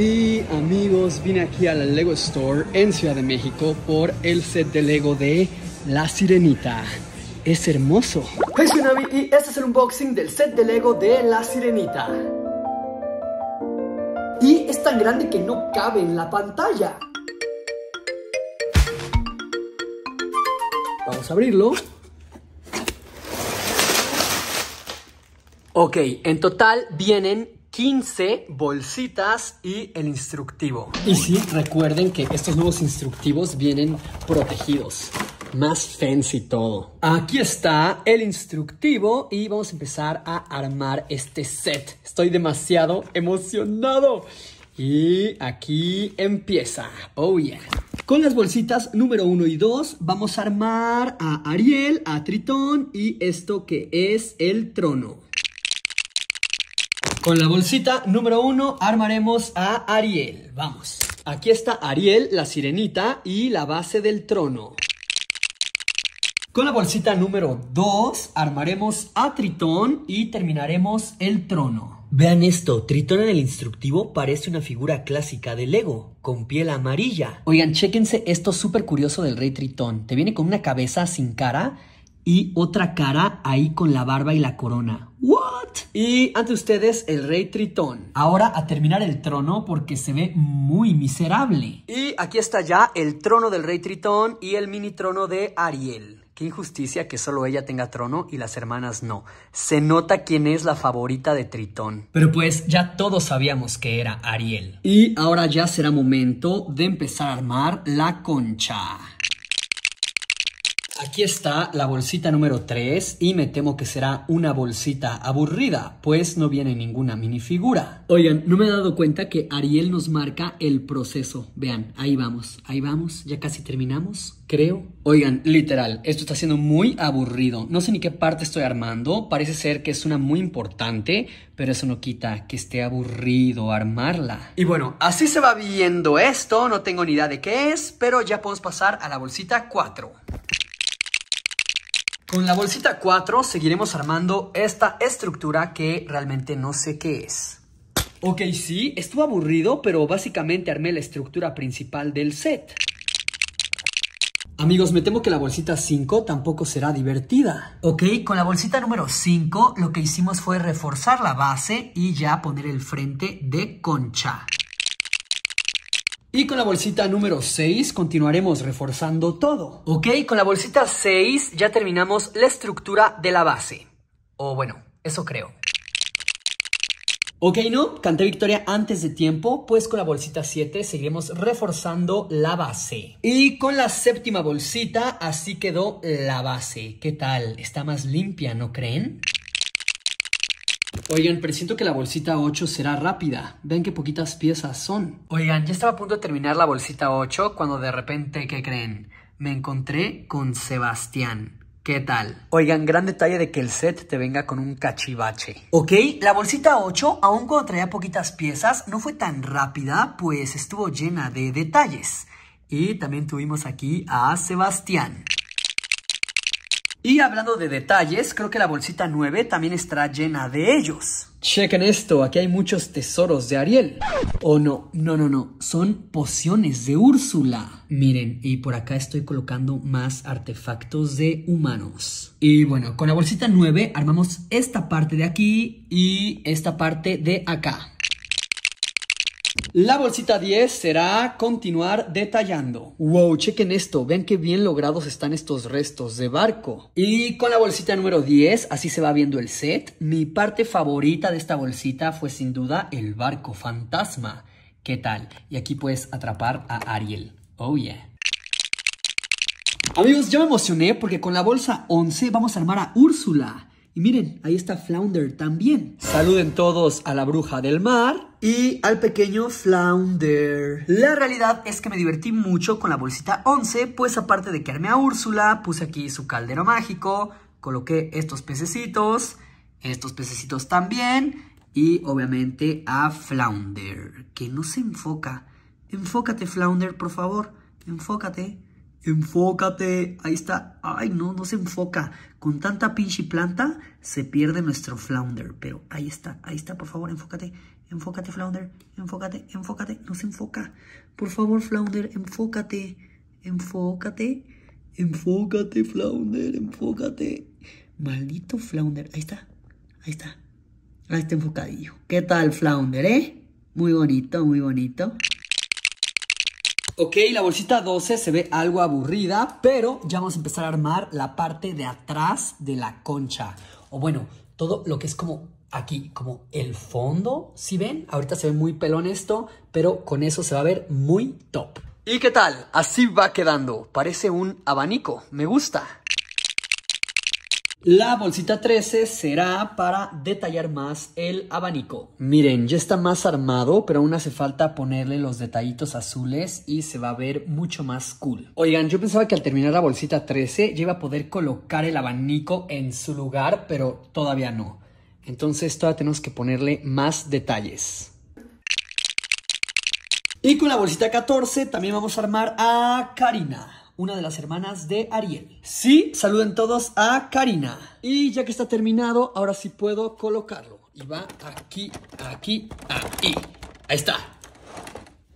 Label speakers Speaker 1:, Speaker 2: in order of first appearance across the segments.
Speaker 1: y amigos, vine aquí a la Lego Store en Ciudad de México por el set de Lego de La Sirenita. Es hermoso. Hey Navi! y este es el unboxing del set de Lego de La Sirenita. Y es tan grande que no cabe en la pantalla. Vamos a abrirlo. Ok, en total vienen 15 bolsitas y el instructivo. Y sí, recuerden que estos nuevos instructivos vienen protegidos. Más fancy todo. Aquí está el instructivo y vamos a empezar a armar este set. Estoy demasiado emocionado. Y aquí empieza. Oh yeah. Con las bolsitas número 1 y 2 vamos a armar a Ariel, a Tritón y esto que es el trono. Con la bolsita número uno armaremos a Ariel. Vamos. Aquí está Ariel, la sirenita y la base del trono. Con la bolsita número 2 armaremos a Tritón y terminaremos el trono. Vean esto, Tritón en el instructivo parece una figura clásica de Lego, con piel amarilla. Oigan, chéquense esto súper curioso del rey Tritón. Te viene con una cabeza sin cara y otra cara ahí con la barba y la corona. ¿What? Y ante ustedes el rey Tritón. Ahora a terminar el trono porque se ve muy miserable. Y aquí está ya el trono del rey Tritón y el mini trono de Ariel. Qué injusticia que solo ella tenga trono y las hermanas no. Se nota quién es la favorita de Tritón. Pero pues ya todos sabíamos que era Ariel. Y ahora ya será momento de empezar a armar la concha. Aquí está la bolsita número 3 y me temo que será una bolsita aburrida, pues no viene ninguna minifigura. Oigan, no me he dado cuenta que Ariel nos marca el proceso. Vean, ahí vamos, ahí vamos, ya casi terminamos, creo. Oigan, literal, esto está siendo muy aburrido. No sé ni qué parte estoy armando, parece ser que es una muy importante, pero eso no quita que esté aburrido armarla. Y bueno, así se va viendo esto, no tengo ni idea de qué es, pero ya podemos pasar a la bolsita 4. Con la bolsita 4 seguiremos armando esta estructura que realmente no sé qué es. Ok, sí, estuvo aburrido, pero básicamente armé la estructura principal del set. Amigos, me temo que la bolsita 5 tampoco será divertida. Ok, con la bolsita número 5 lo que hicimos fue reforzar la base y ya poner el frente de concha. Y con la bolsita número 6 continuaremos reforzando todo. Ok, con la bolsita 6 ya terminamos la estructura de la base. O bueno, eso creo. Ok, no, canté victoria antes de tiempo, pues con la bolsita 7 seguiremos reforzando la base. Y con la séptima bolsita así quedó la base. ¿Qué tal? Está más limpia, ¿no creen? Oigan, presiento que la bolsita 8 será rápida. Ven qué poquitas piezas son. Oigan, ya estaba a punto de terminar la bolsita 8 cuando de repente, ¿qué creen? Me encontré con Sebastián. ¿Qué tal? Oigan, gran detalle de que el set te venga con un cachivache. Ok, la bolsita 8, aun cuando traía poquitas piezas, no fue tan rápida, pues estuvo llena de detalles. Y también tuvimos aquí a Sebastián. Y hablando de detalles, creo que la bolsita 9 también estará llena de ellos. Chequen esto, aquí hay muchos tesoros de Ariel. Oh no, no, no, no, son pociones de Úrsula. Miren, y por acá estoy colocando más artefactos de humanos. Y bueno, con la bolsita 9 armamos esta parte de aquí y esta parte de acá. La bolsita 10 será continuar detallando. Wow, chequen esto, vean qué bien logrados están estos restos de barco. Y con la bolsita número 10, así se va viendo el set. Mi parte favorita de esta bolsita fue sin duda el barco fantasma. ¿Qué tal? Y aquí puedes atrapar a Ariel. Oh yeah. Amigos, yo me emocioné porque con la bolsa 11 vamos a armar a Úrsula. Y miren, ahí está Flounder también. Saluden todos a la bruja del mar. Y al pequeño Flounder. La realidad es que me divertí mucho con la bolsita 11, pues aparte de quedarme a Úrsula, puse aquí su caldero mágico, coloqué estos pececitos, estos pececitos también, y obviamente a Flounder, que no se enfoca. Enfócate, Flounder, por favor, enfócate. Enfócate. Ahí está. Ay, no, no se enfoca. Con tanta pinche planta se pierde nuestro flounder. Pero ahí está, ahí está. Por favor, enfócate. Enfócate, flounder. Enfócate, enfócate. No se enfoca. Por favor, flounder, enfócate. Enfócate. Enfócate, flounder. Enfócate. Maldito flounder. Ahí está. Ahí está. Ahí está enfocadillo. ¿Qué tal, flounder, eh? Muy bonito, muy bonito. Ok, la bolsita 12 se ve algo aburrida, pero ya vamos a empezar a armar la parte de atrás de la concha. O bueno, todo lo que es como aquí, como el fondo, si ven? Ahorita se ve muy pelón esto, pero con eso se va a ver muy top. ¿Y qué tal? Así va quedando. Parece un abanico. Me gusta. La bolsita 13 será para detallar más el abanico. Miren, ya está más armado, pero aún hace falta ponerle los detallitos azules y se va a ver mucho más cool. Oigan, yo pensaba que al terminar la bolsita 13 ya iba a poder colocar el abanico en su lugar, pero todavía no. Entonces todavía tenemos que ponerle más detalles. Y con la bolsita 14 también vamos a armar a Karina una de las hermanas de Ariel. Sí, saluden todos a Karina. Y ya que está terminado, ahora sí puedo colocarlo. Y va aquí, aquí, aquí. Ahí está.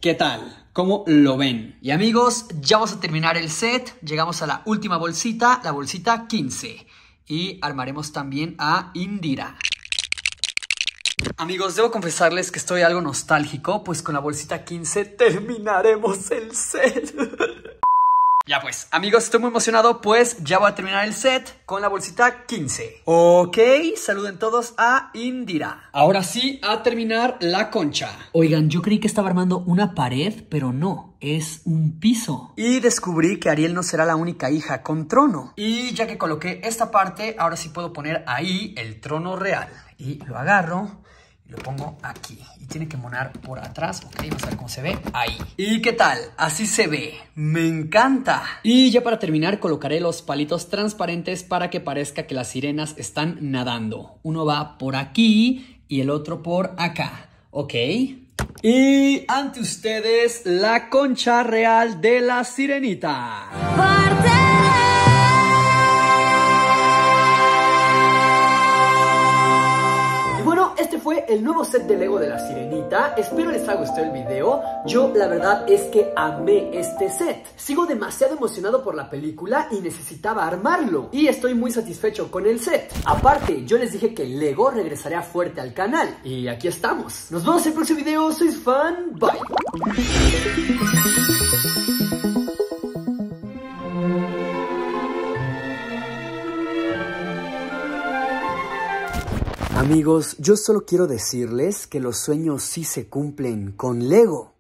Speaker 1: ¿Qué tal? ¿Cómo lo ven? Y amigos, ya vamos a terminar el set. Llegamos a la última bolsita, la bolsita 15. Y armaremos también a Indira. Amigos, debo confesarles que estoy algo nostálgico, pues con la bolsita 15 terminaremos el set. Ya pues, amigos, estoy muy emocionado, pues ya voy a terminar el set con la bolsita 15. Ok, saluden todos a Indira. Ahora sí, a terminar la concha. Oigan, yo creí que estaba armando una pared, pero no, es un piso. Y descubrí que Ariel no será la única hija con trono. Y ya que coloqué esta parte, ahora sí puedo poner ahí el trono real. Y lo agarro lo pongo aquí y tiene que monar por atrás, ok, vamos a ver cómo se ve, ahí. ¿Y qué tal? Así se ve, me encanta. Y ya para terminar colocaré los palitos transparentes para que parezca que las sirenas están nadando. Uno va por aquí y el otro por acá, ok. Y ante ustedes la concha real de la sirenita. fue el nuevo set de Lego de La Sirenita. Espero les haya gustado el video. Yo, la verdad, es que amé este set. Sigo demasiado emocionado por la película y necesitaba armarlo. Y estoy muy satisfecho con el set. Aparte, yo les dije que Lego regresaría fuerte al canal. Y aquí estamos. Nos vemos en el próximo video. Soy fan. Bye. Amigos, yo solo quiero decirles que los sueños sí se cumplen con Lego.